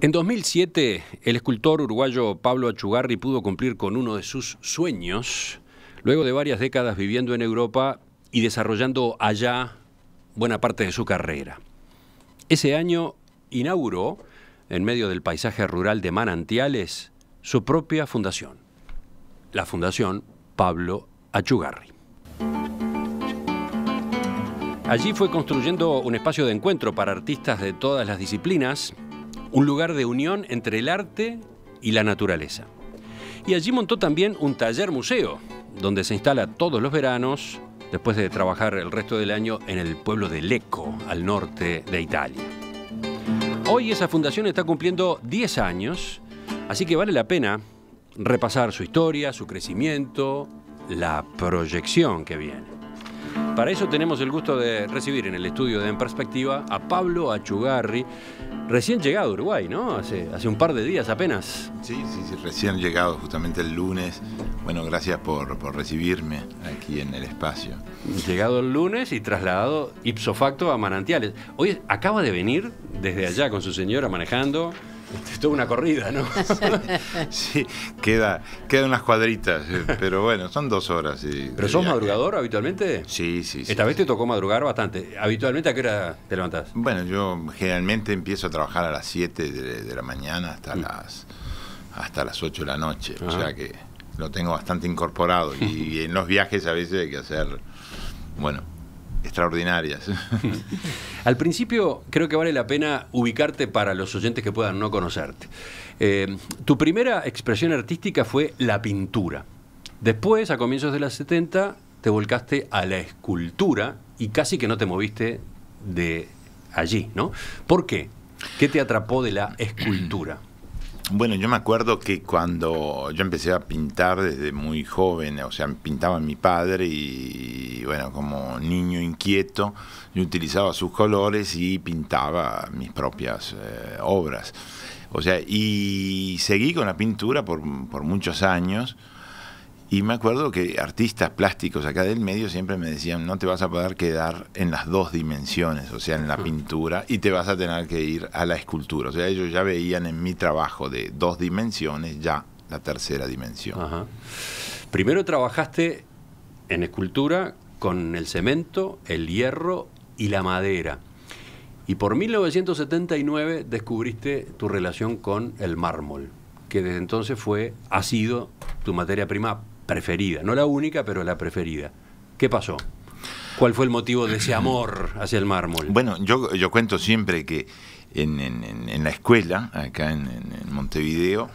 En 2007, el escultor uruguayo Pablo Achugarri pudo cumplir con uno de sus sueños, luego de varias décadas viviendo en Europa y desarrollando allá buena parte de su carrera. Ese año inauguró, en medio del paisaje rural de Manantiales, su propia fundación, la Fundación Pablo Achugarri. Allí fue construyendo un espacio de encuentro para artistas de todas las disciplinas, un lugar de unión entre el arte y la naturaleza. Y allí montó también un taller museo, donde se instala todos los veranos, después de trabajar el resto del año en el pueblo de Lecco, al norte de Italia. Hoy esa fundación está cumpliendo 10 años, así que vale la pena repasar su historia, su crecimiento, la proyección que viene. Para eso tenemos el gusto de recibir en el estudio de En Perspectiva a Pablo Achugarri, recién llegado a Uruguay, ¿no? Hace, un par de días apenas. Sí, sí, sí, recién llegado, justamente el lunes. Bueno, gracias por, recibirme aquí en el espacio. Llegado el lunes y trasladado ipso facto a Manantiales. Hoy acaba de venir desde allá con su señora manejando. Estuvo una corrida, ¿no? sí, queda, queda unas cuadritas, eh, pero bueno, son dos horas. ¿Pero sos madrugador habitualmente? Sí, sí, sí. Esta vez te tocó madrugar bastante. ¿Habitualmente a qué hora te levantás? Bueno, yo generalmente empiezo a trabajar a las 7 de, la mañana hasta mm. las hasta las 8 de la noche, o sea que lo tengo bastante incorporado y en los viajes a veces hay que hacer, bueno, extraordinarias. Al principio creo que vale la pena ubicarte para los oyentes que puedan no conocerte. Eh, tu primera expresión artística fue la pintura. Después, a comienzos de las 70, te volcaste a la escultura y casi que no te moviste de allí, ¿no? ¿Por qué? ¿Qué te atrapó de la escultura? Bueno, yo me acuerdo que cuando yo empecé a pintar desde muy joven, o sea, pintaba mi padre y, bueno, como niño inquieto, yo utilizaba sus colores y pintaba mis propias eh, obras. O sea, y seguí con la pintura por muchos años y me acuerdo que artistas plásticos acá del medio siempre me decían, no te vas a poder quedar en las dos dimensiones, o sea, en la pintura, y te vas a tener que ir a la escultura. O sea, ellos ya veían en mi trabajo de dos dimensiones ya la tercera dimensión. Primero trabajaste en escultura con el cemento, el hierro y la madera. Y por 1979 descubriste tu relación con el mármol, que desde entonces fue, ha sido tu materia prima preferida, no la única, pero la preferida. ¿Qué pasó? ¿Cuál fue el motivo de ese amor hacia el mármol? Bueno, yo, yo cuento siempre que en, la escuela, acá en, Montevideo,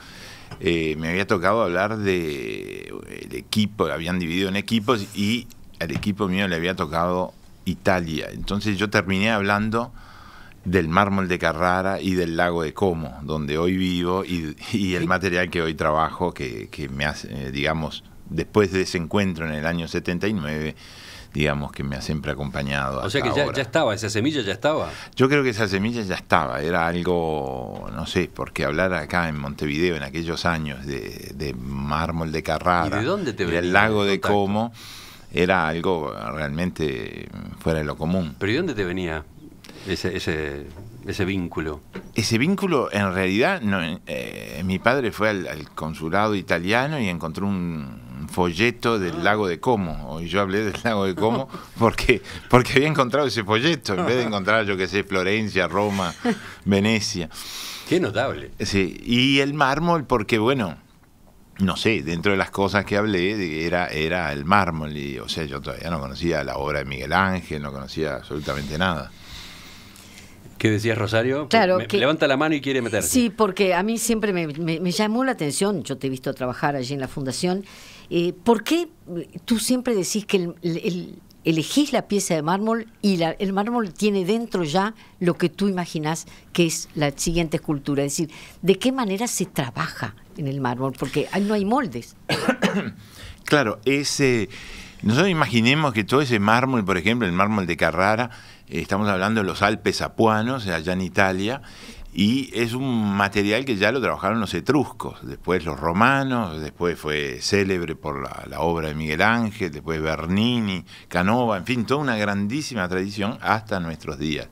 eh, me había tocado hablar de eh, el equipo, habían dividido en equipos y al equipo mío le había tocado Italia. Entonces yo terminé hablando del mármol de Carrara y del lago de Como, donde hoy vivo y, el material que hoy trabajo, que, que me hace, eh, digamos, después de ese encuentro en el año 79, digamos, que me ha siempre acompañado. O sea que ya, estaba, esa semilla ya estaba. Yo creo que esa semilla ya estaba, era algo, no sé, porque hablar acá en Montevideo en aquellos años de, mármol de Carrara, ¿Y el del lago de Como, era algo realmente fuera de lo común. ¿Pero y dónde te venía ese, ese, vínculo? Ese vínculo, en realidad, no, eh, mi padre fue al consulado italiano y encontró un, folleto del lago de Como. Hoy yo hablé del lago de Como porque, porque había encontrado ese folleto, en vez de encontrar, yo qué sé, Florencia, Roma, Venecia. Qué notable. Sí, y el mármol porque, bueno, no sé, dentro de las cosas que hablé era, era el mármol, y, o sea, yo todavía no conocía la obra de Miguel Ángel, no conocía absolutamente nada. ¿Qué decías, Rosario? Pues claro. levanta la mano y quiere meterse. Sí, porque a mí siempre me, llamó la atención, yo te he visto trabajar allí en la fundación, eh, ¿Por qué eh, tú siempre decís que el, elegís la pieza de mármol y el mármol tiene dentro ya lo que tú imaginas que es la siguiente escultura? Es decir, ¿de qué manera se trabaja en el mármol? Porque no hay moldes. claro, ese... Nosotros imaginemos que todo ese mármol, por ejemplo, el mármol de Carrara, eh, estamos hablando de los Alpes Apuanos, allá en Italia, y es un material que ya lo trabajaron los etruscos, después los romanos, después fue célebre por la, obra de Miguel Ángel, después Bernini, Canova, en fin, toda una grandísima tradición hasta nuestros días.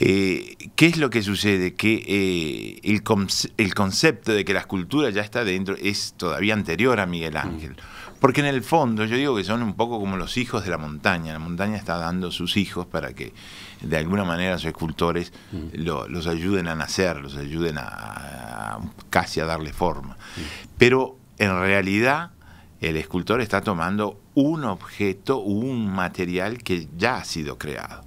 Eh, ¿Qué es lo que sucede? Que eh, el, concepto de que la escultura ya está dentro es todavía anterior a Miguel Ángel. Porque en el fondo yo digo que son un poco como los hijos de la montaña. La montaña está dando sus hijos para que de alguna manera sus escultores mm. los ayuden a nacer, los ayuden a, casi a darle forma. Pero en realidad el escultor está tomando un objeto, un material que ya ha sido creado.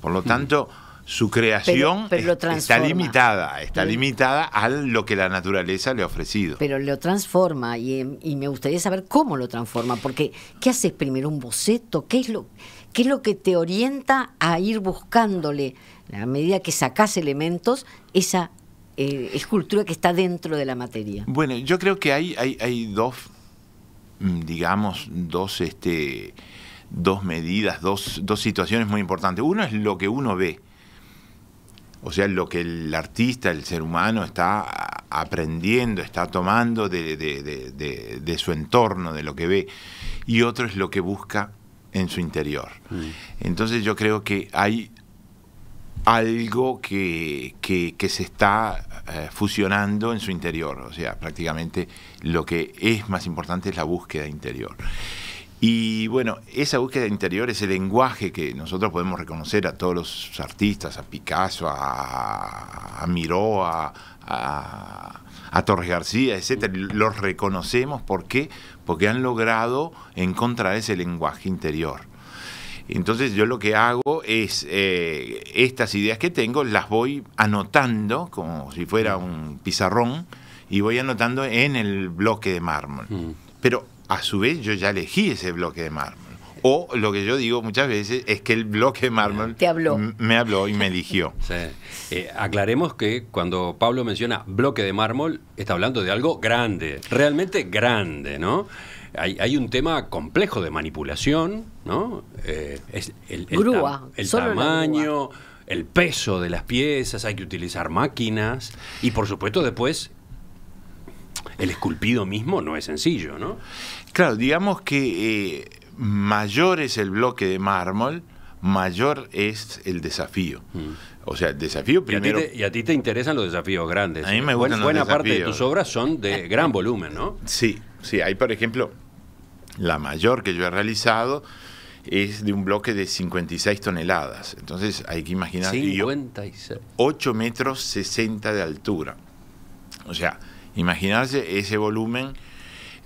Por lo mm. tanto su creación está limitada, está limitada a lo que la naturaleza le ha ofrecido. Pero lo transforma em, y, me gustaría saber cómo lo transforma, porque ¿qué haces primero? ¿Un boceto? ¿Qué es lo, qué es lo que te orienta a ir buscándole, a medida que sacas elementos, esa eh, escultura que está dentro de la materia? Bueno, yo creo que hay, hay, dos, mm, digamos, dos, este, dos medidas, dos situaciones muy importantes. Uno es lo que uno ve o sea, lo que el artista, el ser humano está aprendiendo, está tomando de, su entorno, de lo que ve, y otro es lo que busca en su interior. Mm. Entonces yo creo que hay algo que, se está eh, fusionando en su interior, o sea, prácticamente lo que es más importante es la búsqueda interior. Y bueno, esa búsqueda interior, ese lenguaje que nosotros podemos reconocer a todos los artistas, a Picasso, a, Miró, a, Torres García, etcétera, los reconocemos. ¿Por qué? Porque han logrado encontrar ese lenguaje interior. Entonces yo lo que hago es eh, estas ideas que tengo las voy anotando como si fuera un pizarrón y voy anotando en el bloque de mármol. Mm. Pero a su vez yo ya elegí ese bloque de mármol. O lo que yo digo muchas veces es que el bloque de mármol me habló y me eligió. Eh, aclaremos que cuando Pablo menciona bloque de mármol, está hablando de algo grande, realmente grande, ¿no? Hay, un tema complejo de manipulación, ¿no? Eh, es el, grúa, el tamaño, el peso de las piezas, hay que utilizar máquinas y por supuesto después el esculpido mismo no es sencillo, ¿no? Claro, digamos que eh, mayor es el bloque de mármol, mayor es el desafío. Mm. O sea, el desafío primero. Y a, ti te, interesan los desafíos grandes. A mí me gustan Buena, buena parte de tus obras son de eh, gran volumen, ¿no? Sí, sí. Hay, por ejemplo, la mayor que yo he realizado es de un bloque de 56 toneladas. Entonces hay que imaginar. 56. 8 metros 60 de altura. O sea, imaginarse ese volumen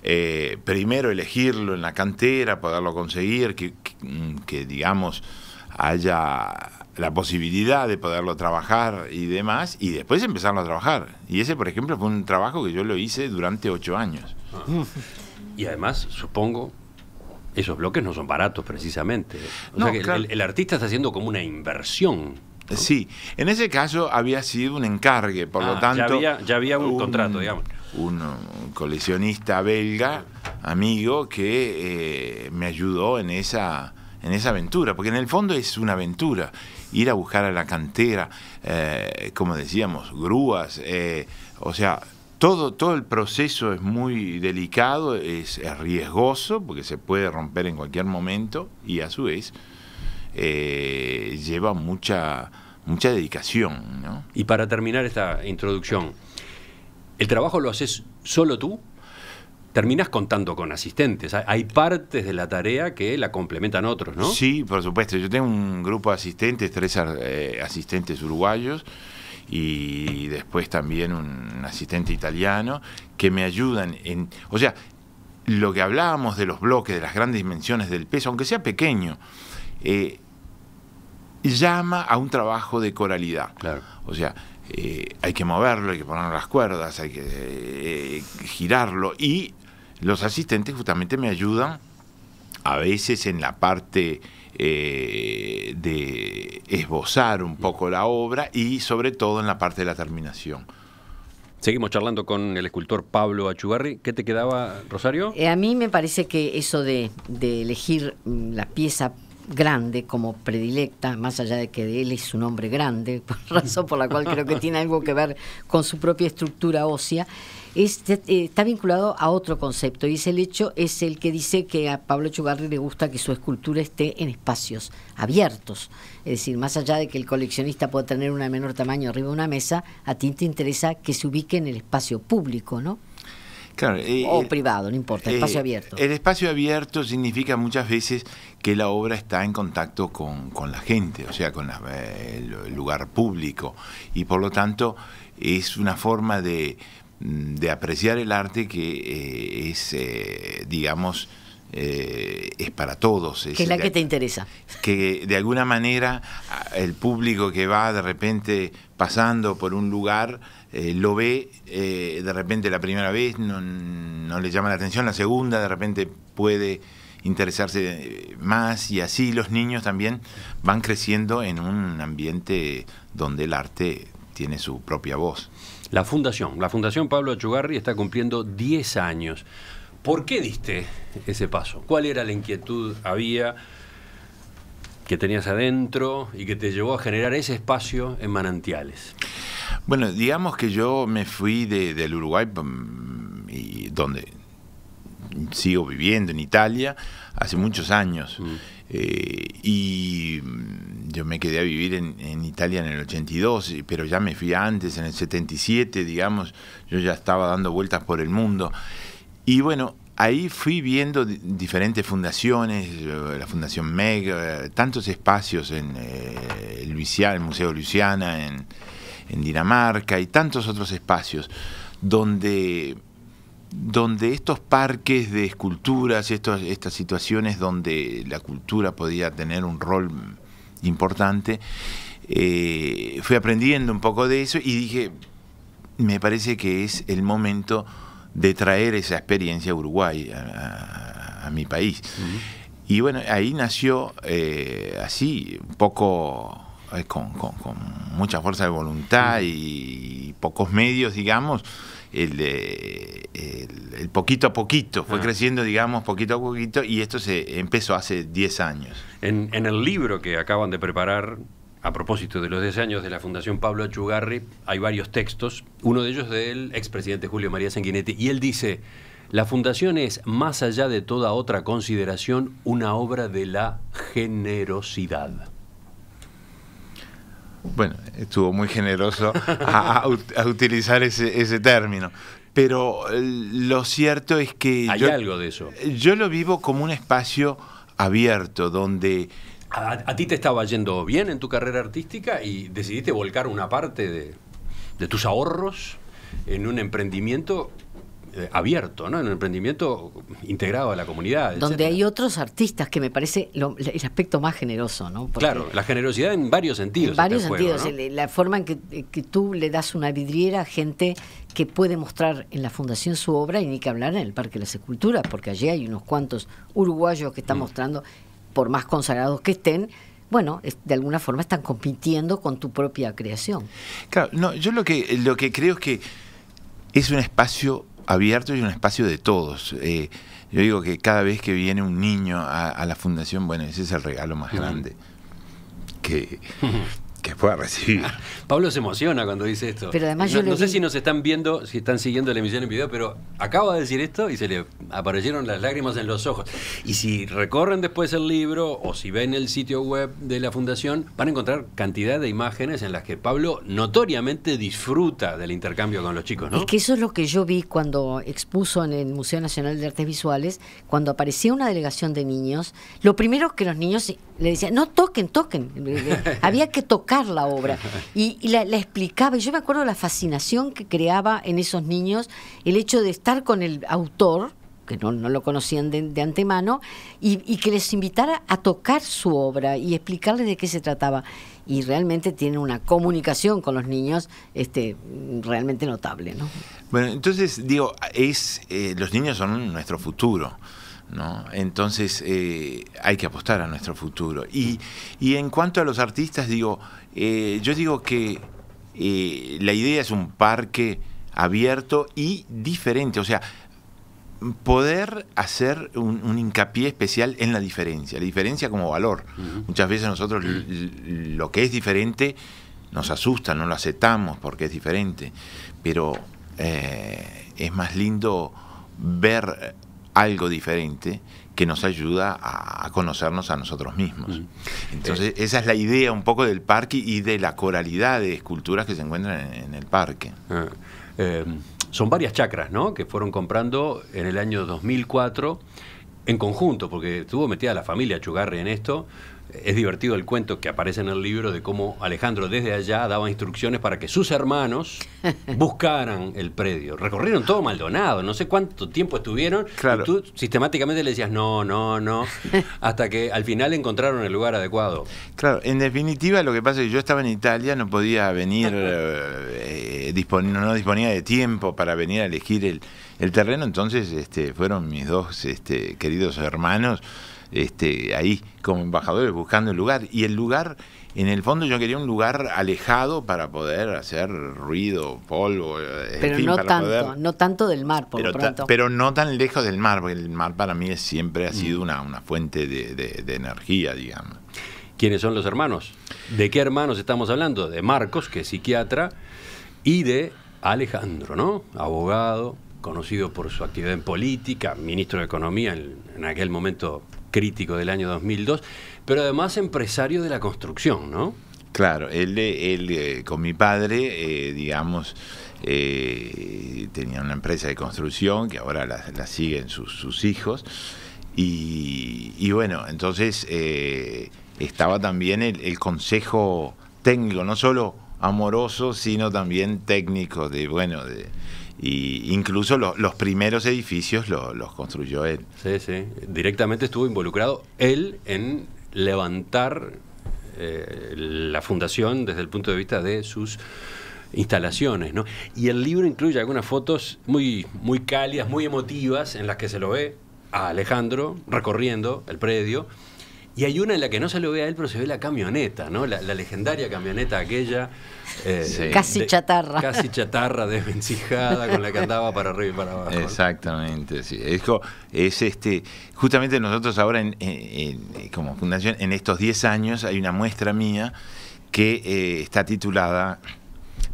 eh, primero elegirlo en la cantera, poderlo conseguir, mm, que, digamos haya la posibilidad de poderlo trabajar y demás, y después empezarlo a trabajar. Y ese, por ejemplo, fue un trabajo que yo lo hice durante ocho años. Y además, supongo, esos bloques no son baratos precisamente. el artista está haciendo como una inversión Sí, en ese caso había sido un encargue, por lo ah, tanto... Ya había, un, contrato, digamos. Un, coleccionista belga, amigo, que eh, me ayudó en esa, aventura, porque en el fondo es una aventura, ir a buscar a la cantera, eh, como decíamos, grúas, eh, o sea, todo, todo el proceso es muy delicado, es riesgoso, porque se puede romper en cualquier momento y a su vez eh, lleva mucha, mucha dedicación. Y para terminar esta introducción, ¿el trabajo lo haces solo tú? terminas contando con asistentes. Hay partes de la tarea que la complementan otros, ¿no? Sí, por supuesto. Yo tengo un grupo de asistentes, tres eh, asistentes uruguayos y después también un asistente italiano que me ayudan en... O sea, lo que hablábamos de los bloques, de las grandes dimensiones del peso, aunque sea pequeño, eh, llama a un trabajo de coralidad. Claro. O sea, eh, hay que moverlo, hay que poner las cuerdas, hay que eh, girarlo. Y los asistentes justamente me ayudan a veces en la parte eh, de esbozar un poco la obra y sobre todo en la parte de la terminación. Seguimos charlando con el escultor Pablo Achugarri. ¿Qué te quedaba, Rosario? a mí me parece que eso de, de elegir mm, la pieza grande como predilecta, más allá de que él es un hombre grande, por razón por la cual creo que tiene algo que ver con su propia estructura ósea, este, eh, está vinculado a otro concepto y es el hecho, es el que dice que a Pablo Chugarri le gusta que su escultura esté en espacios abiertos. Es decir, más allá de que el coleccionista pueda tener una menor tamaño arriba de una mesa, a ti te interesa que se ubique en el espacio público, ¿no? Eh, o eh, privado, no importa, eh, espacio abierto. El espacio abierto significa muchas veces que la obra está en contacto con, la gente, o sea, con el lugar público, y por lo tanto es una forma de, mm, apreciar el arte que es, digamos, es para todos. Es, que es la que te interesa. Que de alguna manera el público que va de repente pasando por un lugar eh, lo ve eh, de repente la primera vez, no, no, le llama la atención, la segunda de repente puede interesarse eh, más y así los niños también van creciendo en un ambiente donde el arte tiene su propia voz. La fundación, la fundación Pablo Achugarri está cumpliendo 10 años. ¿Por qué diste ese paso? ¿Cuál era la inquietud? ¿Había que tenías adentro y que te llevó a generar ese espacio en manantiales? Bueno, digamos que yo me fui del Uruguay, mm, y donde sigo viviendo en Italia, hace muchos años. Mm. Eh, y mm, yo me quedé a vivir en, en, Italia en el 82, pero ya me fui antes, en el 77, digamos, yo ya estaba dando vueltas por el mundo. Y bueno, ahí fui viendo diferentes fundaciones, eh, la Fundación MEG, eh, tantos espacios en eh, el Museo Luisiana, en, Dinamarca y tantos otros espacios donde, donde estos parques de esculturas, estos, estas situaciones donde la cultura podía tener un rol importante, fui aprendiendo un poco de eso y dije, me parece que es el momento de traer esa experiencia a Uruguay, a, mi país. Y bueno, ahí nació eh, así, un poco eh, con, mucha fuerza de voluntad y, pocos medios, digamos, el, el, el poquito a poquito, fue ah. creciendo, digamos, poquito a poquito, y esto se empezó hace 10 años. En, en el libro que acaban de preparar, a propósito de los 10 años de la Fundación Pablo Achugarri, hay varios textos, uno de ellos del expresidente Julio María Sanguinetti, y él dice, la fundación es, más allá de toda otra consideración, una obra de la generosidad. Bueno, estuvo muy generoso a, utilizar ese, término pero eh, lo cierto es que... Hay algo de eso. Yo lo vivo como un espacio abierto, donde a, ti te estaba yendo bien en tu carrera artística y decidiste volcar una parte de, tus ahorros en un emprendimiento eh, abierto, ¿no? En un emprendimiento integrado a la comunidad. Donde hay otros artistas que me parece el aspecto más generoso, ¿no? claro, la generosidad en varios sentidos. En varios sentidos. La forma en eh, que, tú le das una vidriera a gente que puede mostrar en la fundación su obra y ni que hablar en el Parque de las Esculturas, porque allí hay unos cuantos uruguayos que están mm. mostrando por más consagrados que estén, bueno, de alguna forma están compitiendo con tu propia creación. Claro, no, yo lo que, lo que creo es que es un espacio abierto y un espacio de todos. Eh, yo digo que cada vez que viene un niño a, a la fundación, bueno, ese es el regalo más grande. Que, que pueda recibir. Pablo se emociona cuando dice esto. Pero además no, yo no sé si nos están viendo, si están siguiendo la emisión en video, pero acaba de decir esto y se le aparecieron las lágrimas en los ojos. Y si recorren después el libro o si ven el sitio web de la fundación, van a encontrar cantidad de imágenes en las que Pablo notoriamente disfruta del intercambio con los chicos, ¿no? Es que eso es lo que yo vi cuando expuso en el Museo Nacional de Artes Visuales, cuando aparecía una delegación de niños, lo primero que los niños le decían, no toquen, toquen. Había que tocar la obra. Y, la, explicaba, y yo me acuerdo la fascinación que creaba en esos niños el hecho de estar con el autor, que no, lo conocían de, antemano, y, que les invitara a tocar su obra y explicarles de qué se trataba. Y realmente tiene una comunicación con los niños este, realmente notable. Bueno, entonces digo, es, eh, los niños son nuestro futuro. ¿No? Entonces eh, hay que apostar a nuestro futuro. Y, y, en cuanto a los artistas, digo, eh, yo digo que eh, la idea es un parque abierto y diferente, o sea, poder hacer un, hincapié especial en la diferencia, la diferencia como valor. Muchas veces nosotros lo que es diferente nos asusta, no lo aceptamos porque es diferente, pero eh, es más lindo ver algo diferente que nos ayuda a, conocernos a nosotros mismos. Entonces, eh, esa es la idea un poco del parque y de la coralidad de esculturas que se encuentran en, el parque. Ah, eh, son varias chacras, ¿no? Que fueron comprando en el año 2004 en conjunto, porque estuvo metida la familia Chugarre en esto, es divertido el cuento que aparece en el libro de cómo Alejandro desde allá daba instrucciones para que sus hermanos buscaran el predio. Recorrieron todo Maldonado, no sé cuánto tiempo estuvieron. Y tú sistemáticamente le decías no, no, no, hasta que al final encontraron el lugar adecuado. Claro, en definitiva lo que pasa es que yo estaba en Italia, no podía venir, eh, no disponía de tiempo para venir a elegir el, el terreno, entonces este, fueron mis dos este, queridos hermanos este, ahí como embajadores buscando el lugar. Y el lugar, en el fondo yo quería un lugar alejado para poder hacer ruido, polvo. Eh, pero no tanto, no tanto del mar, por pero lo Pero no tan lejos del mar, porque el mar para mí siempre ha mm. sido una, fuente de, energía, digamos. ¿Quiénes son los hermanos? ¿De qué hermanos estamos hablando? De Marcos, que es psiquiatra, y de Alejandro, ¿no? Abogado, conocido por su actividad en política, ministro de Economía en aquel momento crítico del año 2002, pero además empresario de la construcción, ¿no? Claro, él, él eh, con mi padre, eh, digamos, eh, tenía una empresa de construcción que ahora la, siguen sus, hijos. Y, bueno, entonces estaba también el, el, consejo técnico, no solo amoroso, sino también técnico, de bueno, de, y incluso los primeros edificios los construyó él. Sí, sí, directamente estuvo involucrado él en levantar eh, la fundación desde el punto de vista de sus instalaciones, Y el libro incluye algunas fotos muy, muy cálidas, muy emotivas, en las que se lo ve a Alejandro recorriendo el predio y hay una en la que no se lo ve a él, pero se ve la camioneta, ¿no? La, legendaria camioneta aquella. Eh, casi chatarra. Casi chatarra, desvencijada, con la que andaba para arriba y para abajo. Exactamente, sí. Es, este. Justamente nosotros ahora, como fundación, en estos 10 años, hay una muestra mía que eh, está titulada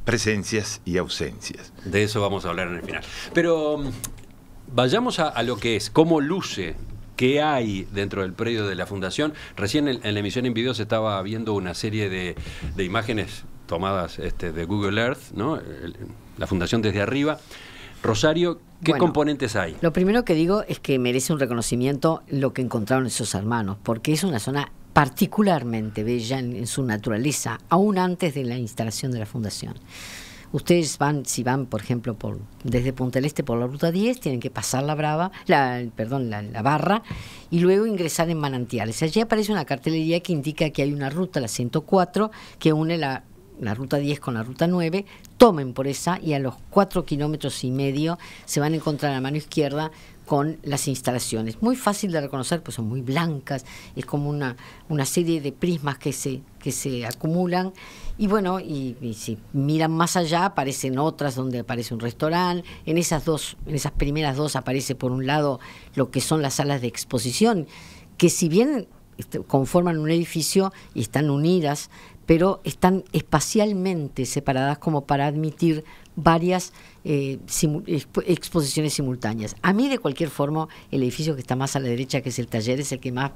Presencias y ausencias. De eso vamos a hablar en el final. Pero. Mm, vayamos a lo que es, cómo luce ¿Qué hay dentro del predio de la Fundación. Recién en, la emisión en video se estaba viendo una serie de, imágenes tomadas este, de Google Earth, ¿no? la Fundación desde arriba. Rosario, ¿qué componentes hay? Lo primero que digo es que merece un reconocimiento lo que encontraron esos hermanos, porque es una zona particularmente bella en su naturaleza, aún antes de la instalación de la fundación. Ustedes van, si van, por ejemplo, desde Punta del Este por la ruta 10, tienen que pasar la Brava, la, perdón, la, barra, y luego ingresar en Manantiales. Allí aparece una cartelería que indica que hay una ruta, la 104, que une la ruta 10 con la ruta 9, tomen por esa y a los 4 kilómetros y medio se van a encontrar a la mano izquierda con las instalaciones. Muy fácil de reconocer, pues son muy blancas, es como una, una serie de prismas que se, que se acumulan y bueno, y, si miran más allá aparecen otras donde aparece un restaurante, en esas dos, en esas primeras dos aparece por un lado lo que son las salas de exposición, que si bien este, conforman un edificio y están unidas, pero están espacialmente separadas como para admitir varias eh, exposiciones simultáneas. A mí, de cualquier forma, el edificio que está más a la derecha, que es el taller, es el que más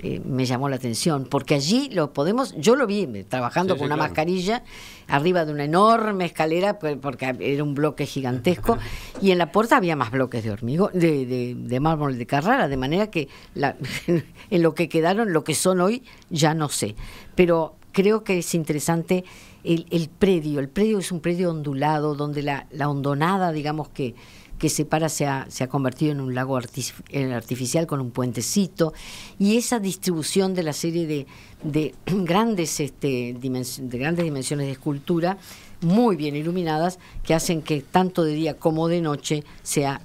eh, me llamó la atención, porque allí lo podemos, yo lo vi eh, trabajando con una mascarilla arriba de una enorme escalera, porque era un bloque gigantesco, y en la puerta había más bloques de hormigón, de, mármol de Carrara, de manera que la, en lo que quedaron, lo que son hoy, ya no sé. Pero creo que es interesante el, predio. El predio es un predio ondulado donde la, la digamos, que, que separa se ha, se ha convertido en un lago artificial con un puentecito. Y esa distribución de la serie de, grandes, este, de grandes dimensiones de escultura, muy bien iluminadas, que hacen que tanto de día como de noche sea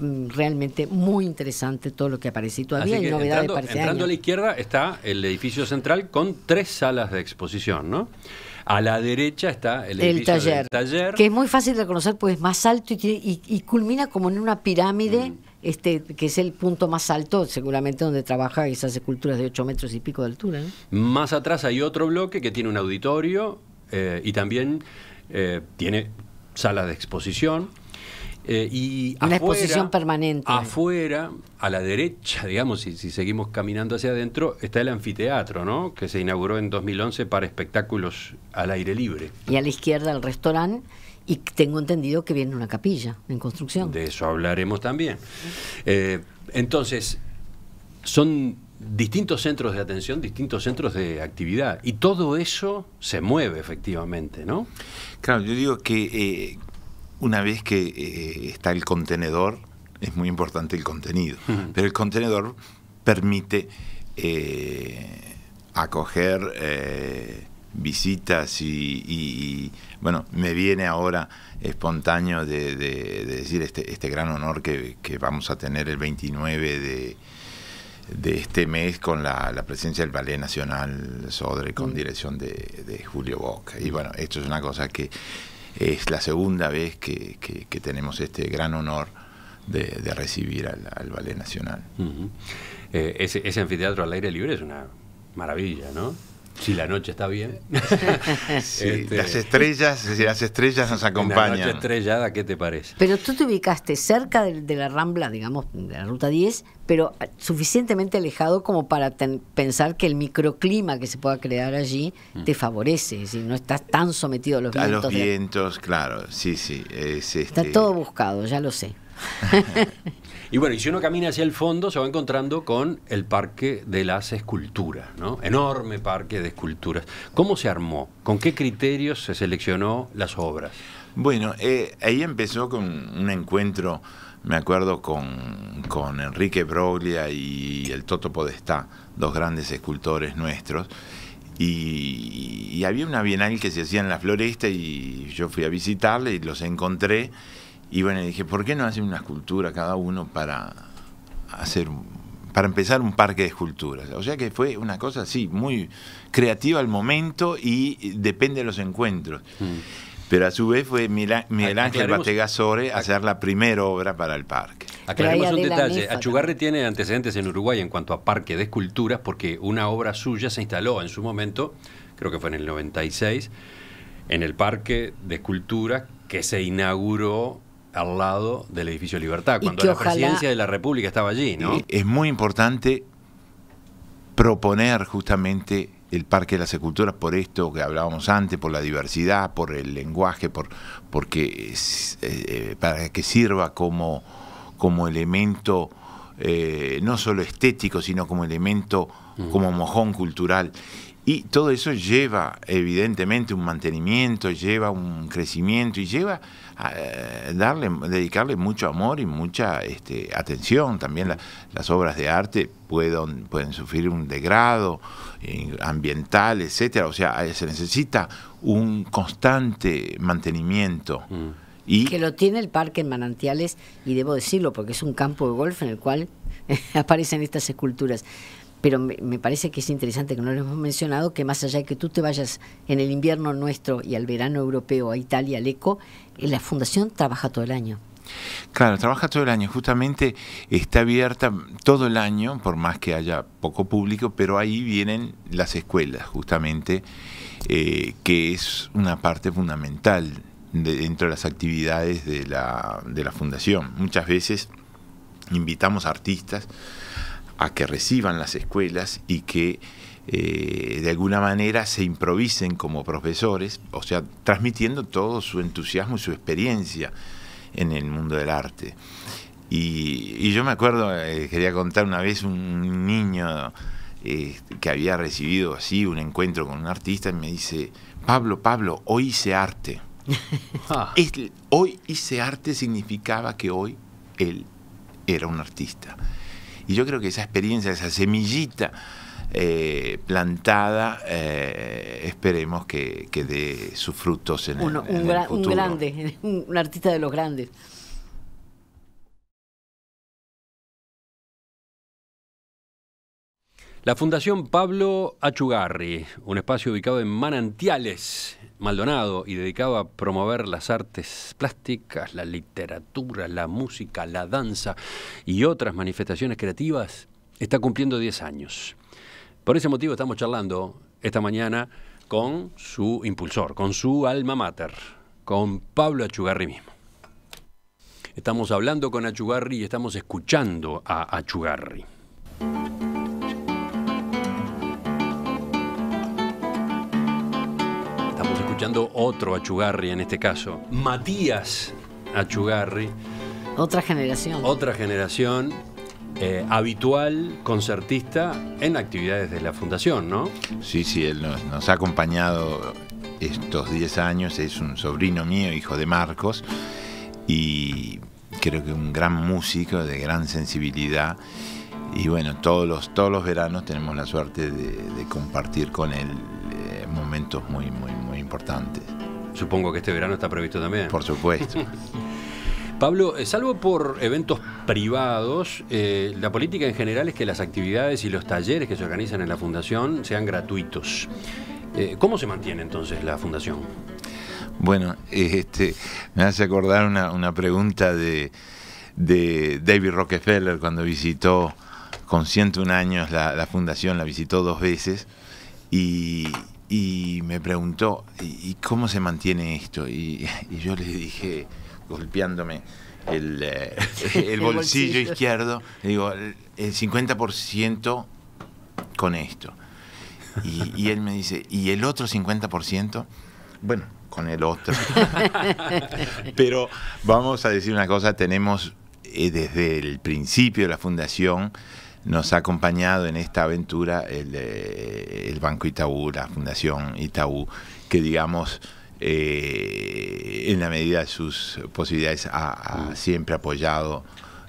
Mm, realmente muy interesante todo lo que aparece. todavía y novedades este entrando, a la izquierda está el edificio central con tres salas de exposición, ¿no? A la derecha está el, taller, Que es muy fácil de reconocer, pues es más alto y, culmina como en una pirámide. Mm. Este, que es el punto más alto, seguramente donde trabaja esas esculturas de 8 metros y pico de altura. Más atrás hay otro bloque que tiene un auditorio eh, y también eh, tiene salas de exposición. Eh, y Una exposición permanente. Afuera, a la derecha, digamos, si, seguimos caminando hacia adentro, está el anfiteatro, ¿no? Que se inauguró en 2011 para espectáculos al aire libre. Y a la izquierda el restaurante. Y tengo entendido que viene una capilla en construcción. De eso hablaremos también. Eh, entonces, son distintos centros de atención, distintos centros de actividad. Y todo eso se mueve efectivamente, ¿no? Claro, yo digo que eh, una vez que eh, está el contenedor, es muy importante el contenido, pero el contenedor permite eh, acoger eh, visitas y, bueno, me viene ahora espontáneo de, decir este, este gran honor que, vamos a tener el 29 de, este mes con la, presencia del Ballet Nacional Sodre con mm. dirección de, de Julio Boca. Y bueno, esto es una cosa que es la segunda vez que, tenemos este gran honor de, recibir al, Ballet Nacional. Eh, ese, ese anfiteatro al aire libre es una maravilla, ¿no? Si la noche está bien. Este, las estrellas, si las estrellas nos acompañan. noche estrellada, ¿qué te parece? Pero tú te ubicaste cerca de, la Rambla, digamos, de la Ruta 10, pero suficientemente alejado como para pensar que el microclima que se pueda crear allí mm. te favorece, si no estás tan sometido a los vientos. A los vientos, claro, sí, sí. Es, Está este todo buscado, ya lo sé. Y bueno, y si uno camina hacia el fondo, se va encontrando con el Parque de las Esculturas, ¿no? Enorme parque de esculturas. ¿Cómo se armó? ¿Con qué criterios se seleccionó las obras? Bueno, eh, ahí empezó con un encuentro, me acuerdo, con, Enrique Broglia y el Toto Podestá, dos grandes escultores nuestros. Y, había una bienal que se hacía en la floresta y yo fui a visitarle y los encontré y bueno, dije, ¿por qué no hacen una escultura cada uno para hacer para empezar un parque de esculturas? O sea que fue una cosa así, muy creativa al momento y depende de los encuentros. Mm. Pero a su vez fue Miguel Ángel Batega Sore hacer la primera obra para el parque. Aclaremos un detalle. Achugarre tiene antecedentes en Uruguay en cuanto a parque de esculturas porque una obra suya se instaló en su momento, creo que fue en el 96, en el parque de esculturas que se inauguró al lado del edificio Libertad, cuando la presidencia de la República estaba allí, ¿no? Es muy importante proponer justamente el Parque de las Esculturas por esto que hablábamos antes, por la diversidad, por el lenguaje, por, porque eh, eh, para que sirva como, como elemento eh, no solo estético, sino como elemento, mm. como mojón cultural. Y todo eso lleva, evidentemente, un mantenimiento, lleva un crecimiento y lleva a eh, darle, dedicarle mucho amor y mucha este, atención. También las obras de arte pueden, pueden sufrir un degrado eh, ambiental, etcétera. O sea, se necesita un constante mantenimiento. Mm. Y que lo tiene el parque en Manantiales, y debo decirlo porque es un campo de golf en el cual aparecen estas esculturas pero me, parece que es interesante que no lo hemos mencionado, que más allá de que tú te vayas en el invierno nuestro y al verano europeo a Italia, al ECO, eh, la fundación trabaja todo el año. Claro, trabaja todo el año, justamente está abierta todo el año, por más que haya poco público, pero ahí vienen las escuelas, justamente, eh, que es una parte fundamental dentro de las actividades de la, de la fundación. Muchas veces invitamos artistas, a que reciban las escuelas y que eh, de alguna manera se improvisen como profesores, o sea, transmitiendo todo su entusiasmo y su experiencia en el mundo del arte. Y, yo me acuerdo, eh, quería contar una vez un niño eh, que había recibido así un encuentro con un artista y me dice, Pablo, Pablo, hoy hice arte. Ah. hoy hice arte significaba que hoy él era un artista. Y yo creo que esa experiencia, esa semillita eh, plantada, eh, esperemos que, que, dé sus frutos en el, futuro. un grande, un artista de los grandes. La Fundación Pablo Achugarri, un espacio ubicado en Manantiales, Maldonado, y dedicado a promover las artes plásticas, la literatura, la música, la danza y otras manifestaciones creativas, está cumpliendo 10 años. Por ese motivo estamos charlando esta mañana con su impulsor, con su alma mater, con Pablo Achugarri mismo. Estamos hablando con Achugarri y estamos escuchando a Achugarri. escuchando otro Achugarri en este caso, Matías Achugarri. Otra generación. Otra generación eh, habitual concertista en actividades de la Fundación, ¿no? Sí, sí, él nos, nos ha acompañado estos 10 años, es un sobrino mío, hijo de Marcos, y creo que un gran músico de gran sensibilidad y bueno, todos los, todos los veranos tenemos la suerte de, compartir con él eh, momentos muy, muy, muy importantes. Supongo que este verano está previsto también. Por supuesto. Pablo, eh, salvo por eventos privados, eh, la política en general es que las actividades y los talleres que se organizan en la fundación sean gratuitos. ¿Cómo se mantiene entonces la fundación? Bueno, este, me hace acordar una, pregunta de, de David Rockefeller cuando visitó con 101 años la, fundación la visitó dos veces y, me preguntó, ¿y, cómo se mantiene esto? Y, yo le dije, golpeándome el, eh, bolsillo, izquierdo, le digo, el 50% con esto. Y, él me dice, ¿y el otro 50%? Bueno, con el otro. Pero vamos a decir una cosa, tenemos eh, desde el principio de la fundación, nos ha acompañado en esta aventura el, Banco Itaú, la Fundación Itaú, que digamos... Eh, en la medida de sus posibilidades, ha, siempre apoyado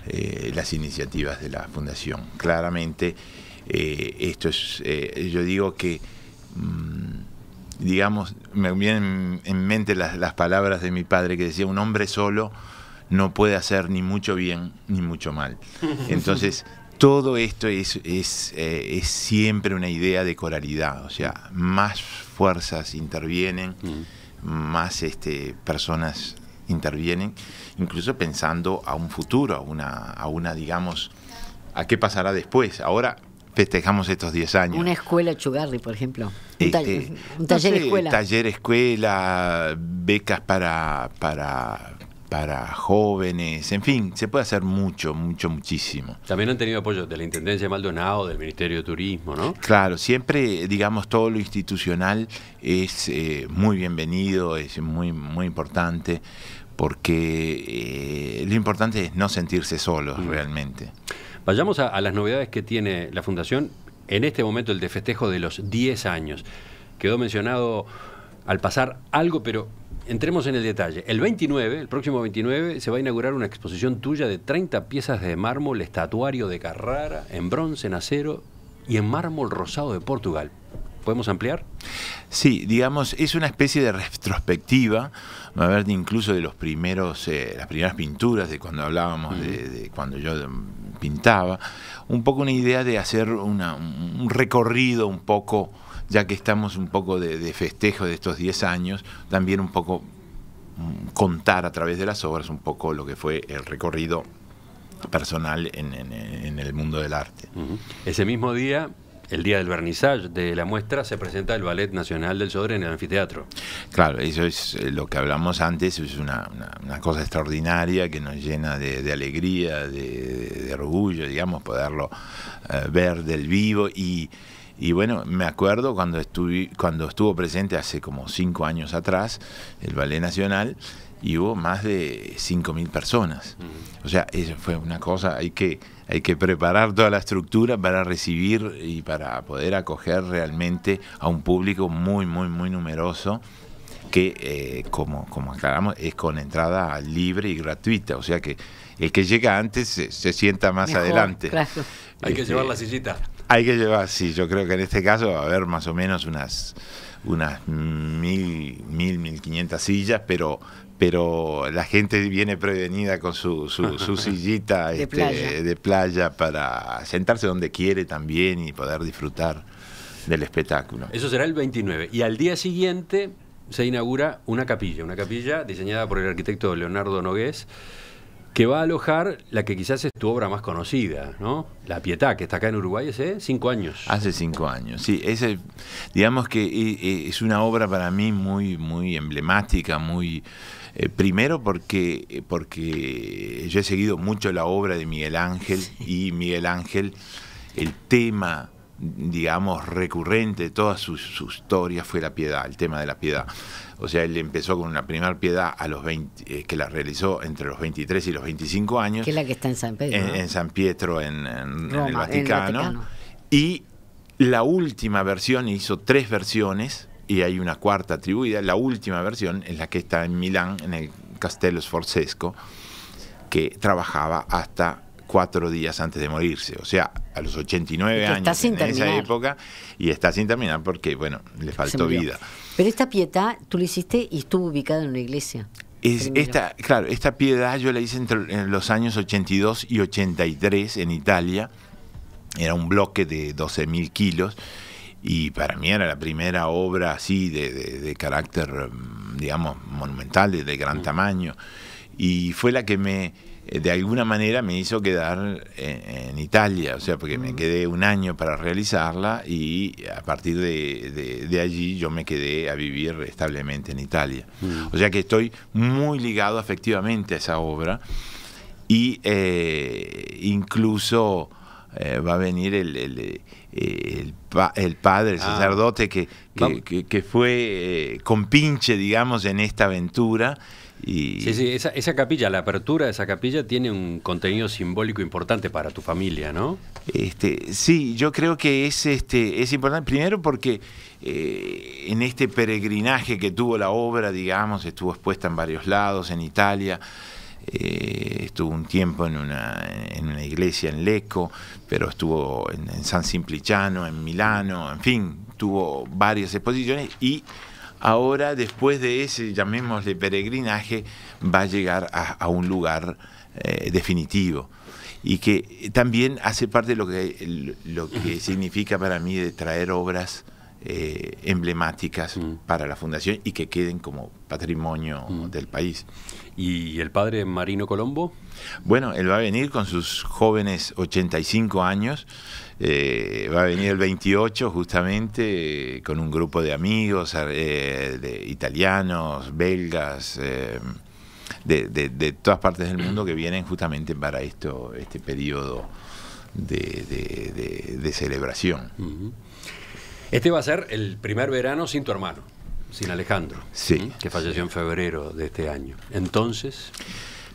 eh, las iniciativas de la Fundación. Claramente, eh, esto es, yo digo que, mm, digamos, me vienen en mente las, las, palabras de mi padre que decía, un hombre solo no puede hacer ni mucho bien ni mucho mal. Entonces, todo esto es, eh, es, siempre una idea de coralidad, o sea, más fuerzas intervienen, mm. más este, personas intervienen, incluso pensando a un futuro, a una, a una, digamos, a qué pasará después. Ahora festejamos estos 10 años. Una escuela Chugarri, por ejemplo. Un, este, taller, un escuela. Taller escuela, becas para, para para jóvenes, en fin, se puede hacer mucho, mucho, muchísimo. También han tenido apoyo de la Intendencia de Maldonado, del Ministerio de Turismo, ¿no? Claro, siempre, digamos, todo lo institucional es eh, muy bienvenido, es muy, muy importante, porque eh, lo importante es no sentirse solos mm. realmente. Vayamos a, a las novedades que tiene la Fundación. En este momento, el de festejo de los 10 años. Quedó mencionado al pasar algo, pero entremos en el detalle. El 29, el próximo 29, se va a inaugurar una exposición tuya de 30 piezas de mármol estatuario de Carrara, en bronce, en acero y en mármol rosado de Portugal. ¿Podemos ampliar? Sí, digamos, es una especie de retrospectiva, va a haber incluso de los primeros, eh, las primeras pinturas de cuando hablábamos, de, cuando yo pintaba, un poco una idea de hacer un recorrido un poco ya que estamos un poco de, festejo de estos 10 años, también un poco mm, contar a través de las obras un poco lo que fue el recorrido personal en, el mundo del arte. Ese mismo día, el día del vernissage de la muestra, se presenta el Ballet Nacional del Sodre en el anfiteatro. Claro, eso es eh, lo que hablamos antes, es una, una, cosa extraordinaria que nos llena de, alegría, de, orgullo, digamos, poderlo eh, ver del vivo y y bueno, me acuerdo cuando, estuve, cuando estuvo presente hace como cinco años atrás el Ballet Nacional y hubo más de 5.000 personas. O sea, eso fue una cosa, hay que, hay que preparar toda la estructura para recibir y para poder acoger realmente a un público muy, muy, muy numeroso que, eh, como, como aclaramos, es con entrada libre y gratuita. O sea que el que llega antes se, sienta más adelante. Hay que este, llevar la sillita. Hay que llevar, sí, yo creo que en este caso va a haber más o menos unas unas mil, mil, mil quinientas sillas, pero pero la gente viene prevenida con su, su, sillita este, de playa para sentarse donde quiere también y poder disfrutar del espectáculo. Eso será el 29. Y al día siguiente se inaugura una capilla, una capilla diseñada por el arquitecto Leonardo Nogués que va a alojar la que quizás es tu obra más conocida, ¿no? La Pietá, que está acá en Uruguay hace cinco años. Hace cinco años, sí. Ese, digamos que eh, eh, es una obra para mí muy, muy emblemática, muy... Eh, primero porque, porque yo he seguido mucho la obra de Miguel Ángel y Miguel Ángel, el tema digamos, recurrente de toda su historia fue la piedad, el tema de la piedad. O sea, él empezó con una primera piedad a los eh, que la realizó entre los 23 y los 25 años. Que es la que está en San Pedro. En, San Pietro, en, el Vaticano. Y la última versión, hizo tres versiones, y hay una cuarta atribuida. La última versión es la que está en Milán, en el Castello Sforzesco, que trabajaba hasta cuatro días antes de morirse, o sea, a los 89 años en esa época, y está sin terminar porque, bueno, le faltó vida. Pero esta piedad tú la hiciste y estuvo ubicada en una iglesia. Es, esta, claro, esta piedad yo la hice entre en los años 82 y 83 en Italia. Era un bloque de 12.000 kilos y para mí era la primera obra así de, carácter, mm, digamos, monumental, de, gran mm. tamaño. Y fue la que me eh, de alguna manera me hizo quedar en, Italia, o sea, porque me mm. quedé un año para realizarla y a partir de, allí yo me quedé a vivir establemente en Italia. Mm. O sea que estoy muy ligado afectivamente a esa obra y eh, incluso eh, va a venir el, el, padre, el ah. sacerdote que, que, fue compinche, digamos, en esta aventura Sí, sí, esa, capilla, la apertura de esa capilla tiene un contenido simbólico importante para tu familia, ¿no? Este, sí, yo creo que es, este, es importante, primero porque eh, en este peregrinaje que tuvo la obra, digamos, estuvo expuesta en varios lados, en Italia, eh, estuvo un tiempo en una, en una, iglesia en Lecco, pero estuvo en, en San Simpliciano, en Milano, en fin, tuvo varias exposiciones y ahora después de ese, llamémosle peregrinaje, va a llegar a, un lugar eh, definitivo y que también hace parte de lo que, lo que significa para mí de traer obras eh, emblemáticas mm. para la fundación y que queden como patrimonio mm. del país. ¿Y el padre Marino Colombo? Bueno, él va a venir con sus jóvenes 85 años. Eh, va a venir el 28 justamente con un grupo de amigos eh, de italianos, belgas, em, de, todas partes del mundo que vienen justamente para esto, este periodo de, celebración. Este va a ser el primer verano sin tu hermano, sin Alejandro, que falleció en febrero de este año. Entonces...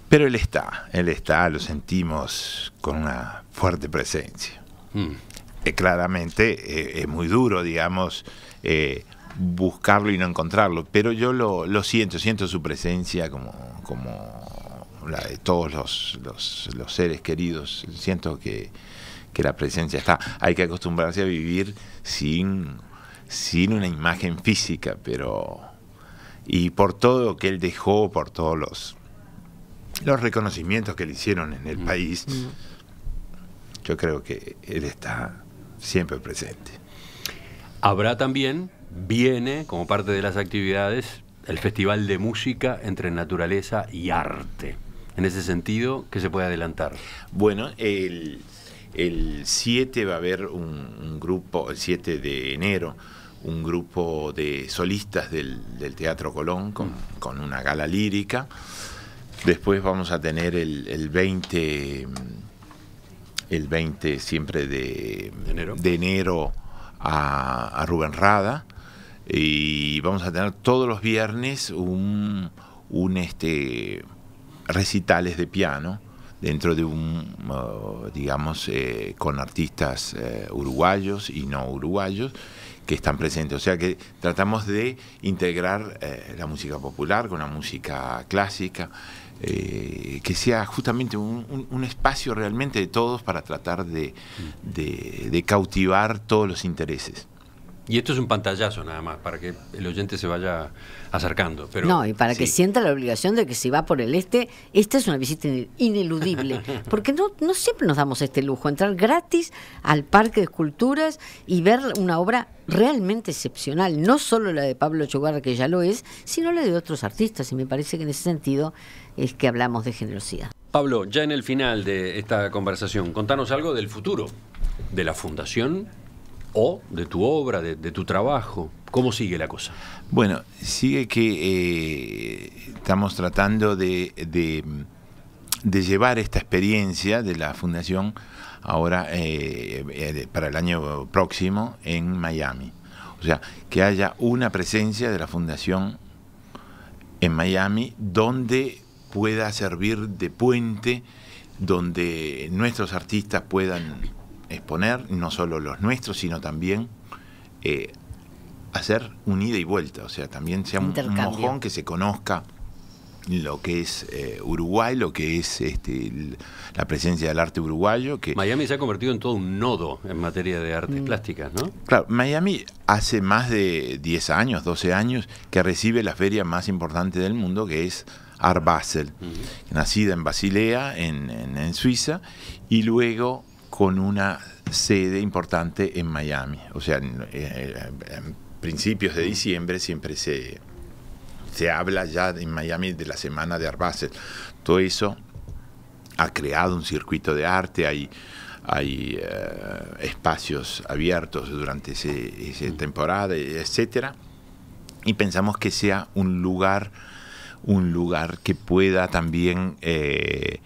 Pero él está, él está, lo sentimos con una fuerte presencia. Eh, claramente eh, es muy duro, digamos, eh, buscarlo y no encontrarlo, pero yo lo, siento, siento su presencia como, como la de todos los, los, seres queridos, siento que, la presencia está. Hay que acostumbrarse a vivir sin, sin una imagen física, pero... Y por todo que él dejó, por todos los, los reconocimientos que le hicieron en el mm. país. Mm yo creo que él está siempre presente. Habrá también, viene como parte de las actividades, el Festival de Música entre Naturaleza y Arte. En ese sentido, ¿qué se puede adelantar? Bueno, el, el 7 va a haber un, grupo, el 7 de enero, un grupo de solistas del, Teatro Colón mm. con, una gala lírica. Después vamos a tener el, el 20 el 20 siempre de enero, de enero a, a Rubén Rada. Y vamos a tener todos los viernes un, un este, recitales de piano dentro de un, uh, digamos, eh, con artistas eh, uruguayos y no uruguayos que están presentes. O sea que tratamos de integrar eh, la música popular con la música clásica. Eh, que sea justamente un, espacio realmente de todos para tratar de mm. cautivar todos los intereses. Y esto es un pantallazo nada más, para que el oyente se vaya acercando. Pero, no, y para que sienta la obligación de que si va por el este, esta es una visita ineludible. Porque no, siempre nos damos este lujo, entrar gratis al Parque de Esculturas y ver una obra realmente excepcional, no solo la de Pablo Chogarra, que ya lo es, sino la de otros artistas. Y me parece que en ese sentido es que hablamos de generosidad. Pablo, ya en el final de esta conversación, contanos algo del futuro de la Fundación o de tu obra, de, tu trabajo. ¿Cómo sigue la cosa? Bueno, sigue que eh, estamos tratando de, llevar esta experiencia de la fundación ahora eh, eh, para el año próximo en Miami. O sea, que haya una presencia de la fundación en Miami donde pueda servir de puente, donde nuestros artistas puedan exponer, no solo los nuestros, sino también eh, hacer un ida y vuelta, o sea, también sea un, mojón que se conozca lo que es eh, Uruguay, lo que es este, la presencia del arte uruguayo. Que... Miami se ha convertido en todo un nodo en materia de artes mm. plásticas, ¿no? Claro, Miami hace más de 10 años, 12 años, que recibe la feria más importante del mundo, que es Art Basel, nacida en Basilea, en Suiza, y luego con una sede importante en Miami. O sea, eh, en, principios de diciembre siempre se, se habla ya en Miami de la semana de Arbaces. Todo eso ha creado un circuito de arte, hay, hay eh, espacios abiertos durante ese, esa temporada, etc. Y pensamos que sea un lugar, un lugar que pueda también eh,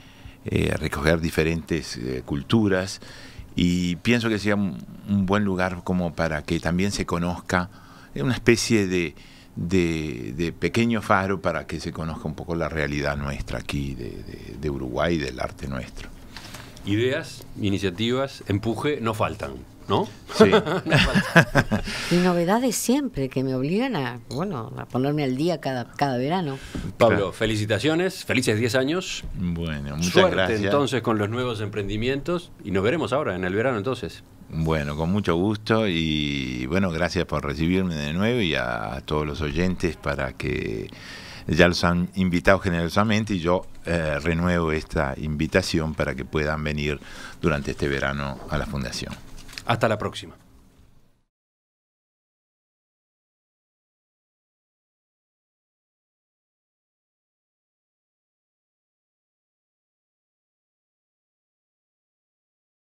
eh, recoger diferentes eh, culturas y pienso que sea un, buen lugar como para que también se conozca eh, una especie de, de, pequeño faro para que se conozca un poco la realidad nuestra aquí de, de Uruguay del arte nuestro. Ideas, iniciativas, empuje, no faltan. ¿no? Sí. y novedades siempre que me obligan a, bueno, a ponerme al día cada, cada verano. Pablo, felicitaciones, felices 10 años. Bueno, muchas Suerte, entonces con los nuevos emprendimientos y nos veremos ahora en el verano entonces. Bueno, con mucho gusto y bueno, gracias por recibirme de nuevo y a, todos los oyentes para que ya los han invitado generosamente y yo eh, renuevo esta invitación para que puedan venir durante este verano a la fundación. Hasta la próxima.